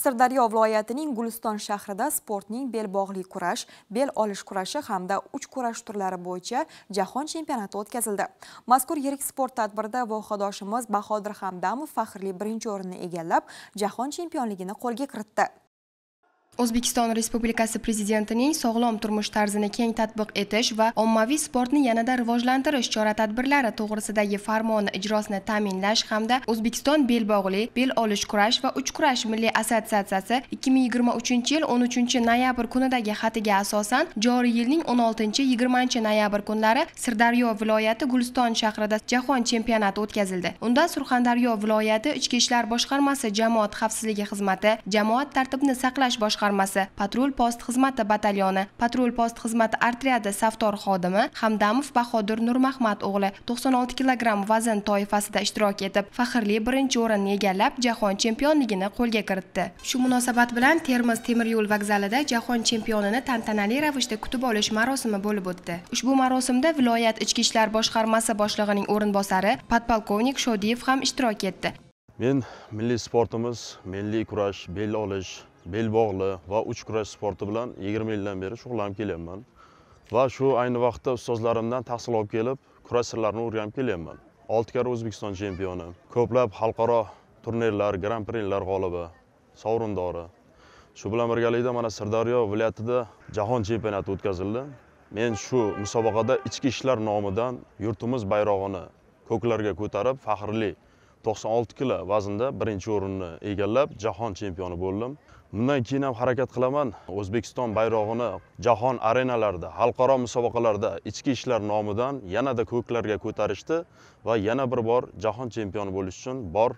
Sirdaryo viloyatining Guliston shahrida sportning bel bog'li kurash, bel olish kurashi hamda uch kurash turlari bo'yicha jahon chempionati o'tkazildi. Mazkur yirik sport tadbirida vohadoshimiz Bahodir Hamdamov faxrli birinchi o'rinni egallab, jahon chempionligini qo'lga kiritdi. o'zbekiston respublikasi prezidentining sog'lom turmush tarzini keng tatbiq etish va ommaviy sportni yanada rivojlantirish chora tadbirlari to'g'risidagi farmoni ijrosini ta'minlash hamda o'zbekiston bel bog'li bel olish kurash va uch kurash milliy assotsiatsiyasi 2023 yil 13 noyabr kunidagi xatiga asosan joriy yilning 16-20 noyabr kunlari sirdaryo viloyati guliston shahrida jahon chempionati o'tkazildi unda surxondaryo viloyati ichki ishlar boshqarmasi jamoat xavfsizligi xizmati jamoat tartibni saqlash bosh boshqarmasi patrul post xizmati batalyoni patrul post xizmati artriyada saftor xodimi hamdamov bahodir nurmahmad o'g'li 96 kilogramm vazn toifasida ishtirok etib faxrli birinchi o'rinni egallab jahon chempionligini qo'lga kiritdi shu munosabat bilan termiz temir yo'l vokzalida jahon chempionini tantanali ravishda kutib olish marosimi bo'lib o'tdi ushbu marosimda viloyat ichki ishlar boshqarmasi boshlig'ining o'rinbosari podpolkovnik shodiyev ham ishtirok etdi men milliy sportimiz milliy kurash bel olish belbog'li va uch kurash sporti bilan 20 yildan beri shug'ullanib kelyapman va shu ayni vaqtda ustozlarimdan tahsil olib kelib kurash sirlarini o'rganib kelyapman 6 karra o'zbekiston chempioni ko'plab xalqaro turnirlar gran prilar g'olibi sovrindori shu bilan birgalikda mana sirdaryo viloyatida jahon chempionati o'tkazildi men shu musobaqada ichki ishlar nomidan yurtimiz bayrog'ini ko'klarga ko'tarib faxrli 96 kilo vaznda birinchi o'rinni egallab jahon chempioni bo'ldim bundan keyin ham harakat qilaman o'zbekiston bayrog'ini jahon arenalarida xalqaro musobaqalarda ichki ishlar nomidan yanada ko'klarga ko'tarishdi va yana bir bor jahon chempioni bo'lish uchun bor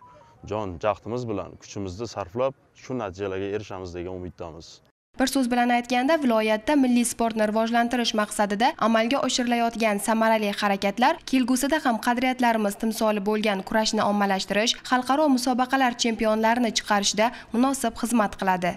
jon jahdimiz bilan kuchimizni sarflab shu natijalarga erishamiz degan umiddamiz bir so'z bilan aytganda viloyatda milliy sportni rivojlantirish maqsadida amalga oshirilayotgan samarali harakatlar kelgusida ham qadriyatlarimiz timsoli bo'lgan kurashni ommalashtirish xalqaro musobaqalar chempionlarini chiqarishda munosib xizmat qiladi